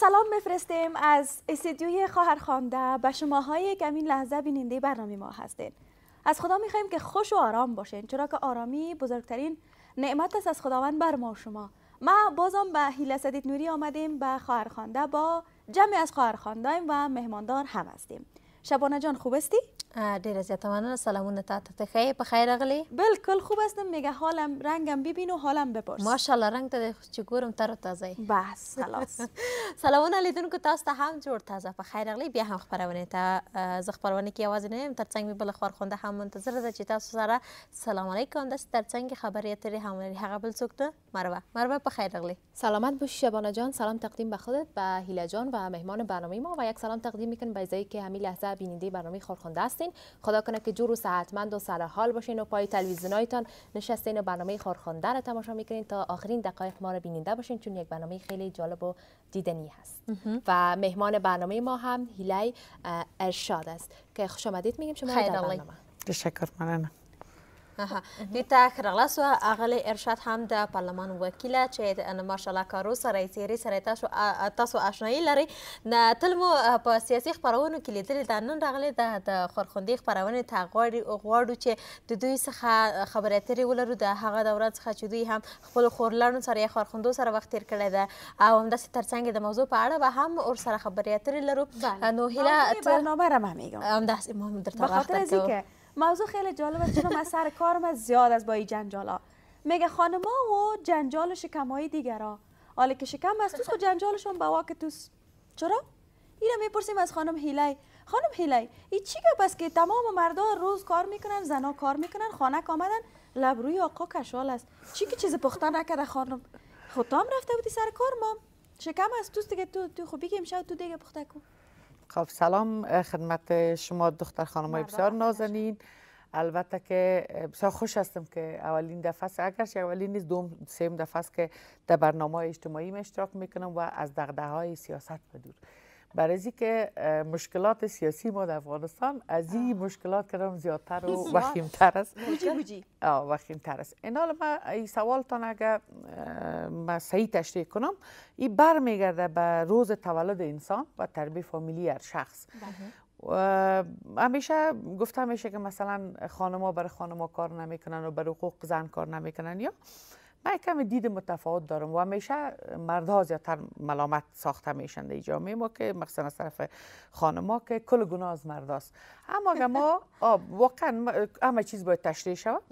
سلام بفرستیم از استدیوی خواهر خانده به هایی که همین لحظه بیننده برنامه ما هستین از خدا میخوایم که خوش و آرام باشین چرا که آرامی بزرگترین نعمت است از خداوند بر ما و شما ما بازم به هیله صدید نوری آمدیم به خواهر با جمعی از خواهر و مهماندار هم هستیم شبانه جان خوب استی ډیره زیاته مننه سلامونه تا ته ښه په خیر بالکل خوب هستم میگه حالم رنگم ببینو حالم بپرس ماشاءالله رنگ ته چې ګورم تر تازه بس خلاص سلامونه لیدونکو تاسو ته هم جوړ تازه په خیر بیا هم خبرونه تا زه خبرونه کې आवाज نه یم ترڅنګ بل خورخونده هم منتظر ده چې تاسو سره سلام علیکم د ترڅنګ خبرې ترې هم لري هغه بل څوک ته مروه مروه په خیر سلامت باشی شبانه جان سلام تقدیم به خودت به هیله جان و مهمان برنامه ما و یک سلام تقدیم میکنم به که همین لحظه بیننده برنامه خورخونده است خدا کنه که جور و صحتمند و سر حال باشین و پای تلویزیونایتان نشستین و برنامه خارخوانده رو تماشا میکنین تا آخرین دقایق ما رو بیننده باشین چون یک برنامه خیلی جالب و دیدنی هست و مهمان برنامه ما هم هیلای ارشاد است که خوش آمدید میگیم شما در برنامه تشکر د تا خرغلا سو اغلی ارشاد هم د پارلمان وکیل چې د ماشاءالله کارو سره سیری سره تاسو تاسو آشنایی لري نه تل مو په سیاسي خبرونو کې لیدل د نن راغلی د خورخوندي خبرونه تغواړي غواړو چې د دوی څخه خبرې اترې ولرو د هغه دوران څخه چې دوی هم خپل خورلانو سره خورخوندو سره وخت تیر کړی ده او همداسې ترڅنګ د موضوع په اړه به هم ور سره خبرې اترې لرو نو هیله برنامه را مهمیږم همداسې ما هم درته وخت درکوم موضوع خیلی جالبه چون من سر کارم زیاد از با این جنجالا میگه خانما و جنجال و شکم های دیگرا حالا که شکم از توس و جنجالشون با که چرا اینا میپرسیم از خانم هیلای خانم هیلای این چی که پس که تمام مردا روز کار میکنن زنا کار میکنن خانک آمدن لبروی آقا کشوال است چی که چیز پختن نکرده خانم خب هم رفته بودی سر کار ما شکم از توست دیگه تو تو که خب بگیم تو دیگه پخته کو. خب سلام خدمت شما دختر خانم های بسیار نازنین البته که بسیار خوش هستم که اولین دفعه است اگرچه اولین نیست دوم سیم دفعه است که در برنامه اجتماعی اشتراک میکنم و از دغدغه های سیاست بدور برای از که مشکلات سیاسی ما در افغانستان از این مشکلات کردم زیادتر و وخیمتر است وخیمتر است این حال من این سوالتان اگر من صحیح تشریح کنم این برمیگرده به روز تولد انسان و تربیه فامیلی هر شخص بله. همیشه گفته میشه که مثلا خانما بر خانما کار نمیکنن و بر حقوق زن کار نمیکنن یا من کم دید متفاوت دارم و همیشه مردها زیادتر ملامت ساخته میشن در جامعه ما که مخصوصا از طرف خانما که کل گناه از مرداست اما ما واقعا همه چیز باید تشریح شود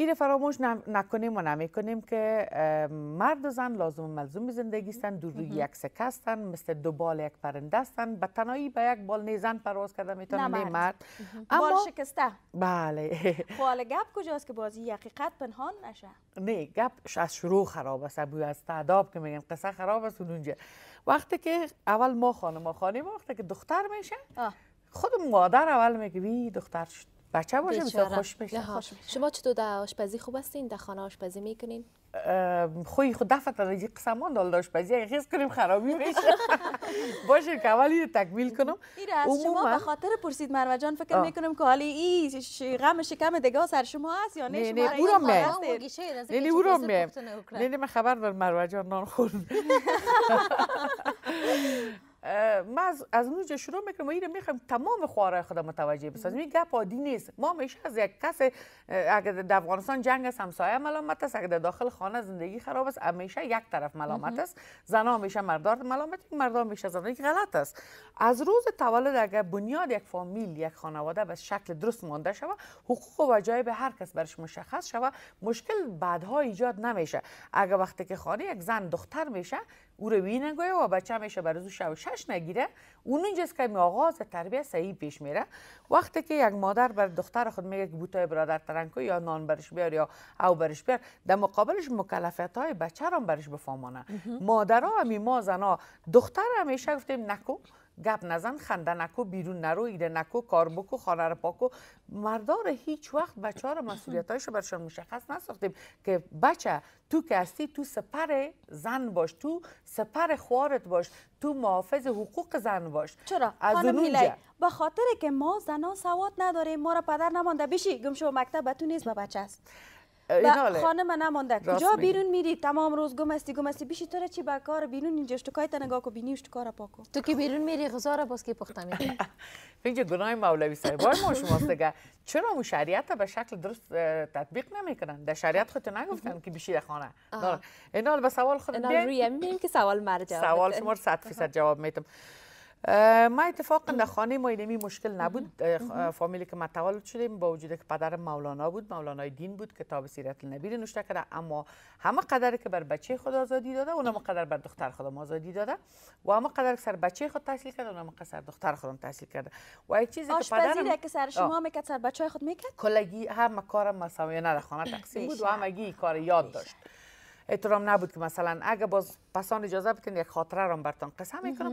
این فراموش نکنیم و نمیکنیم که مرد و زن لازم و ملزوم زندگی هستند دو روی یک سکستن مثل دو بال یک پرنده هستند به تنهایی به یک بال نه پرواز کرده میتونه نه مرد, اما بال شکسته بله خوال خب، گپ کجاست که بازی حقیقت پنهان نشه نه گپ از شروع خراب است ابو از تعداب که میگن قصه خراب است اونجا وقتی که اول ما خانم ما خانم وقتی که دختر میشه خود مادر اول میگه وی دختر شد بچه باشه بسیار خوش میشه شما چطور در آشپزی خوب هستین در خانه آشپزی میکنین خوی خود دفعه از یک قسمان دال آشپزی اگه خیز کنیم خرابی میشه باشه که اولی تکمیل کنم میره از شما بخاطر خاطر پرسید مروه جان فکر میکنم که حالی ای غم شکم دگاه سر شما هست یا نه نه او را نه نه او را نه نه من خبر دارم مروه جان نان خورد ما از اونجا شروع میکنیم و اینو میخوایم تمام خواره خدا متوجه بسازیم این گپ عادی نیست ما میشه از یک کس اگر در افغانستان جنگ است همسایه ملامت است اگر داخل خانه زندگی خراب است همیشه یک طرف ملامت است ها میشه مردار ملامت مردان میشه زنا غلط است از روز تولد اگر بنیاد یک فامیل یک خانواده به شکل درست مانده شود حقوق و وجایب هر کس برش مشخص شود مشکل بعدها ایجاد نمیشه اگر وقتی که خانه یک زن دختر میشه او رو و بچه همیشه برای او شو شش نگیره اون اینجاست که آغاز تربیه صحیح پیش میره وقتی که یک مادر بر دختر خود میگه که بوتای برادر ترنکو یا نان برش بیار یا او برش بیار در مقابلش مکلفیت های بچه رو برش بفهمانه مادرها همی ما زنا دختر همیشه گفتیم نکو گپ نزن خنده نکو بیرون نرو ایده نکو کار بکو خانه رو پاکو مردا هیچ وقت بچه ها رو هایش رو برشان مشخص نساختیم که بچه تو که هستی تو سپر زن باش تو سپر خوارت باش تو محافظ حقوق زن باش چرا از خانم هیلی که ما زنان سواد نداریم ما را پدر نمانده بشی گمشو مکتب تو نیست به بچه است خانه من نمانده کجا بیرون میری تمام روز گم هستی گم هستی بیشی تو چی بکار کار بیرون اینجا شتوکای تا نگاه کو بینی را پاکو تو که بیرون میری غذا را باز که پخته میری فکر گناه مولوی بار ما شما سگه چرا مو شریعت به شکل درست تطبیق نمیکنن در شریعت خودت نگفتن که بیشی در خانه اینال به سوال خود روی که سوال مرجع سوال شما فیصد جواب میتم ما اتفاقا در خانه ما اینمی مشکل نبود فامیلی که ما تولد شدیم با وجود که پدر مولانا بود مولانای دین بود کتاب سیرت النبی رو نوشته کرده اما همه قدر که بر بچه خود آزادی داده اونم قدر بر دختر خودم آزادی داده و همه قدر که سر بچه خود تحصیل کرده اونم قدر سر دختر خودم تحصیل کرده و یک چیزی که پدرم که سر شما میکرد سر بچه خود میکرد کلگی هم کارم نه در خانه تقسیم بود و همگی کار یاد داشت احترام نبود که مثلا اگه باز پسان اجازه بتین یک خاطره رو برتان قسم میکنم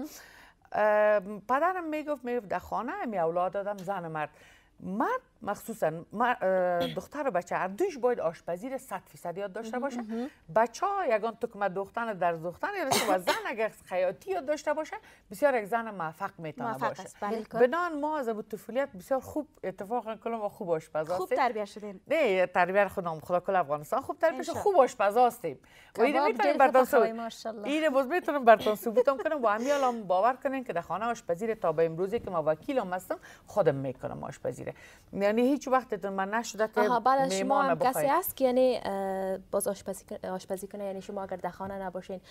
پدرم میگفت میگفت در خانه می اولاد دادم زن مرد مرد مخصوصا دختر و بچه هر دوش باید آشپزی رو 100 فیصد یاد داشته باشه بچه ها یگان تکمه دختن در دختن یا و زن اگر خیاطی یاد داشته باشه بسیار یک زن موفق میتونه باشه بله. یعنی بنان ما از طفولیت بسیار خوب اتفاق کلم و خوب آشپز خوب تربیت شدیم نه تربیت خودم خدا کل افغانستان خوب تربیت شد خوب آشپز هستیم و اینه میتونیم برتان سو اینه باز میتونم برتان ثبوتم کنم و همی الان باور کنیم که در خانه آشپزی تا به امروزی که ما هم هستم خودم میکنم آشپزی یعنی هیچ وقت من نشده که بعد شما هم کسی هست که یعنی باز آشپزی, آشپزی کنه یعنی شما اگر در خانه نباشین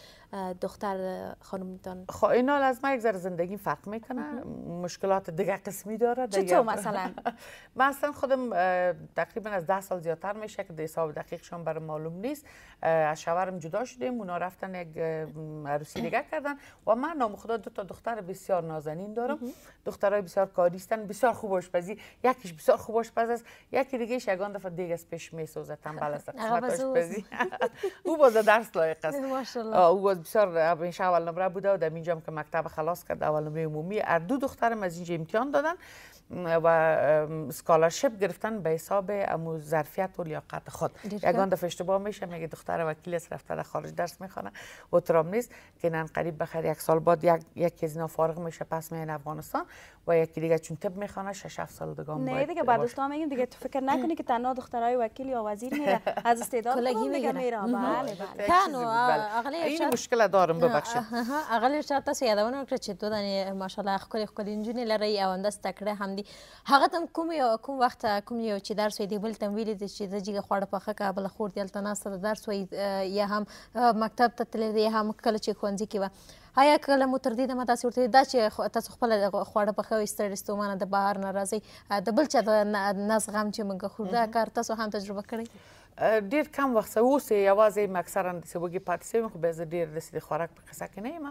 دختر خانمتان خب اینا از من یک ذره زندگی فرق میکنه مشکلات دیگه قسمی داره چطور مثلا من اصلا خودم تقریبا از ده سال زیادتر میشه که حساب دقیقشان برای معلوم نیست از شوهرم جدا شدیم اونا رفتن یک عروسی دیگه کردن و من نام خدا دو تا دختر بسیار نازنین دارم دخترای بسیار کاریستن بسیار خوب آشپزی یکیش بسیار خوب پس است یکی دیگه یگان دفعه دیگه از پیش می سوزه تنبل است قسمت آشپزی او باز درس لایق است او باز بسیار همیشه اول نمره بوده و در اینجا که مکتب خلاص کرد اول نمره عمومی دو دخترم از اینجا امتحان دادن و سکالرشپ گرفتن به حساب امو ظرفیت و لیاقت خود یگان دفعه اشتباه میشه میگه دختر وکیل است رفته در خارج درس میخونه و ترام نیست که نن قریب بخیر یک سال بعد یک یک از اینا فارغ میشه پس میان افغانستان و یکی دیگه چون طب میخونه 6 7 سال دیگه نه دیگه بعد دوستا میگیم دیگه تو فکر نکنی که تنها دخترای وکیل یا وزیر میره از استعداد کلگی میگه میره بله بله تنو اغلی بله. این مشکل دارم ببخشید اغلی شرط تاسو یادونه کړ چې تو دانه ماشاءالله خپل خپل انجینر لري او انداز تکړه هم باندې هغه تم کوم یو کوم وخت کوم یو چې درس وي دی بل تم ویل دي چې د جګه خواړه په خکه بل خور دی تل ناس ته درس وي یا هم مکتب ته تل دی هم کله چې خوندې کې و آیا کله مو تر دې دمه تاسو ورته دا چې تاسو خپل خواړه پخوي ستړي ستومانه د بهر ناراضي د بل چا د نس غم چې موږ خورده کار تاسو هم تجربه کړی ډیر کم وخت سه اوس یوازې مکسره د سبوګي پاتې سوي خو به زه ډیر د سړي خوراک په قصه کې نه یم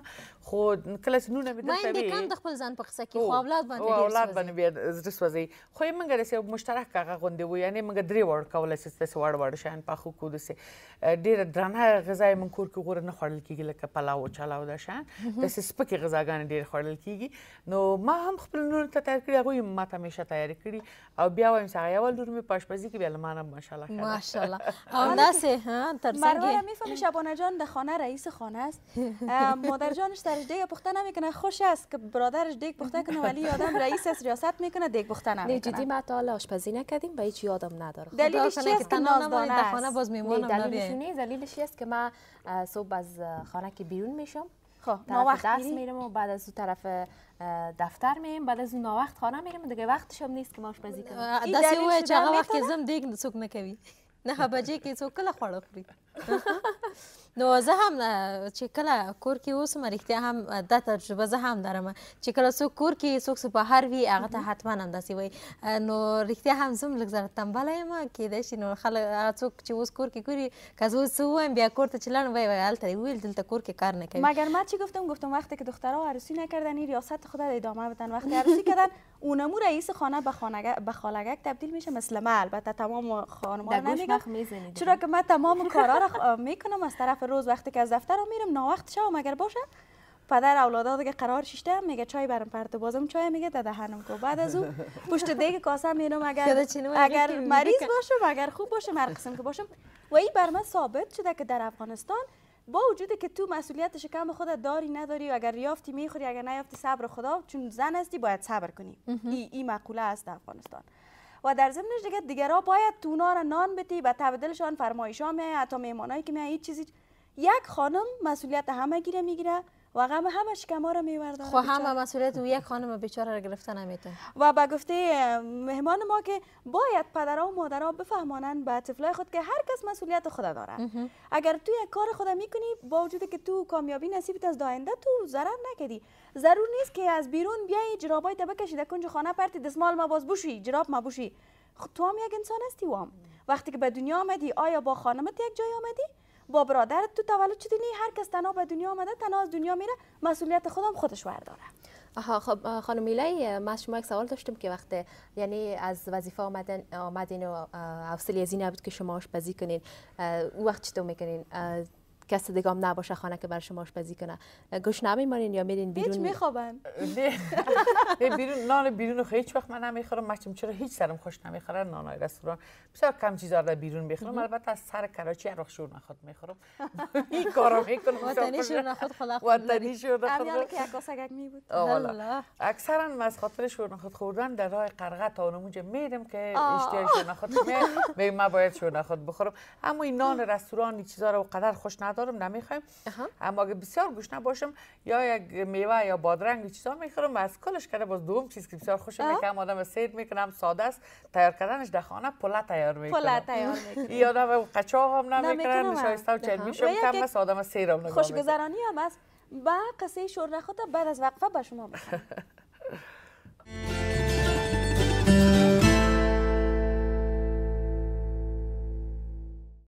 خو کله چې نونه بده کوي مې کم د خپل ځان په قصه کې خو اولاد باندې ډیر اولاد باندې بیا زړه سوځي خو یې موږ رسې مشترک کاغه غوندې و یعنی موږ درې وړ کول سي څه وړ وړ شان په خو کو دسه ډیر درنه غذا یې موږ کور کې غوړ نه خړل کیږي لکه پلاو چلاو دا شان د سپکې غذاګان ډیر خړل کیږي نو ما هم خپل نور ته تیار کړی هغه ما ته همیشه تیار کړی او بیا وایم سره یو لور مې پښپزي کې بیا لمانه ماشاءالله ماشاءالله الله او آره. داسې ها میفهمی شبانه جان در خانه رئیس خانه است مادر جانش در دیگ پخته نمیکنه خوش است که برادرش دیگ پخته کنه ولی یادم رئیس است ریاست میکنه دیگ پخته نمیکنه جدی ما تا حالا آشپزی نکردیم به هیچ یادم نداره خب، دلیلش چی است که نازدانه است خانه باز میمونم دلیلش نیست دلیلش است که ما صبح از خانه که بیرون میشم خب وقت دست میرم و بعد از اون طرف دفتر میم بعد از اون وقت خانه میرم دیگه وقتش هم نیست که ما آشپزی کنیم دست او چقدر وقت زم دیگ سوک نکوی نه بجې کې څوک کله خواړه خوري نو زه هم چې کله کور کې اوسم رښتیا هم دا تجربه زه هم لرم چې کله څوک کور کې څوک څه بهر وي هغه ته حتما همداسې وایي نو رښتیا هم زه هم لږ زره تنبله یم کېدای شي نو خلک هغه څوک چې اوس کور کې ګوري که زه اوس څه ووایم بیا کور ته چې لاړم وایي وایي هلته ویل دلته کور کې کار نه کوي مگر من چی گفتم گفتم وقتی که دخترها عروسی نکردن این ریاست خدا ادامه بدن وقتی عروسی کردن اونمو رئیس خانه به خانگک به خالگک تبدیل میشه مثل من البته تمام خانم‌ها نمیگم چرا که من تمام کارا رو میکنم از طرف روز وقتی که از دفتر هم میرم ناوقت شو اگر باشه پدر اولادا دیگه قرار شیشته میگه چای برم پرت بازم چای میگه ده دهنم کو بعد از او پشت دیگه کاسه میرم اگر اگر مریض باشم اگر خوب باشم هر قسم که باشم و این بر من ثابت شده که در افغانستان با وجود که تو مسئولیت شکم خودت داری نداری و اگر یافتی میخوری اگر نیافتی صبر خدا چون زن هستی باید صبر کنی این ای مقوله است در افغانستان و در ضمنش دیگه دیگرا باید تونا را نان بتی و تبدلشان فرمایشا میای حتی میمانایی که میای هیچ چیزی یک خانم مسئولیت همه گیره میگیره و غم همه شکمه ما را میورده خو همه مسئولیت و یک خانم بیچاره را گرفته نمیتون و به گفته مهمان ما که باید پدرها و مادرها بفهمانند به طفلای خود که هر کس مسئولیت خود داره اگر تو یک کار خود میکنی با وجود که تو کامیابی نصیبت از داینده تو ضرر نکدی ضرور نیست که از بیرون بیای جرابای تا بکشی در کنج خانه پرتی دسمال ما باز بوشی جراب ما خب تو هم یک انسان هستی وام وقتی که به دنیا آمدی آیا با خانمت یک جای آمدی با برادر تو تولد شدی دینی هر کس تنها به دنیا آمده تنها از دنیا میره مسئولیت خودم خودش ورداره آها خب خانم میلی ما از شما یک سوال داشتم که وقت یعنی از وظیفه آمدین و حوصله از نبود که شما آشپزی کنین او وقت تو میکنین کس دیگه هم نباشه خانه که بر شما آشپزی کنه گوش نمیمانین یا میرین بیرون هیچ میخوابم بیرون نان بیرون رو هیچ وقت من نمیخورم مچم چرا هیچ سرم خوش نمیخوره نان رستوران بسیار کم چیزا رو بیرون میخورم البته از سر کراچی عراق شور نخواد میخورم این کارا میکنم وطنی شور نخود خلاق وطنی شور نخواد که یک سگک می بود اکثرا از خاطر شور نخواد خوردن در راه قرقه تا موجه میرم که اشتیاق شور نخواد می ما باید شور نخواد بخورم اما این نان رستوران چیزا رو قدر خوش ندارم نمیخوام اما اگه بسیار گوش نباشم یا یک میوه یا بادرنگ چیزا میخورم از کلش کرده باز دوم چیز که بسیار خوشم میکنم آدم سید میکنم ساده است تیار کردنش در خانه پلا تیار میکنم پلا تیار میکنم این آدم قچاق هم نمیکنم نشایسته و چرمیشم کم بس آدم سید هم نگاه خوشگذرانی هم است با قصه شور نخواد بعد از وقفه به شما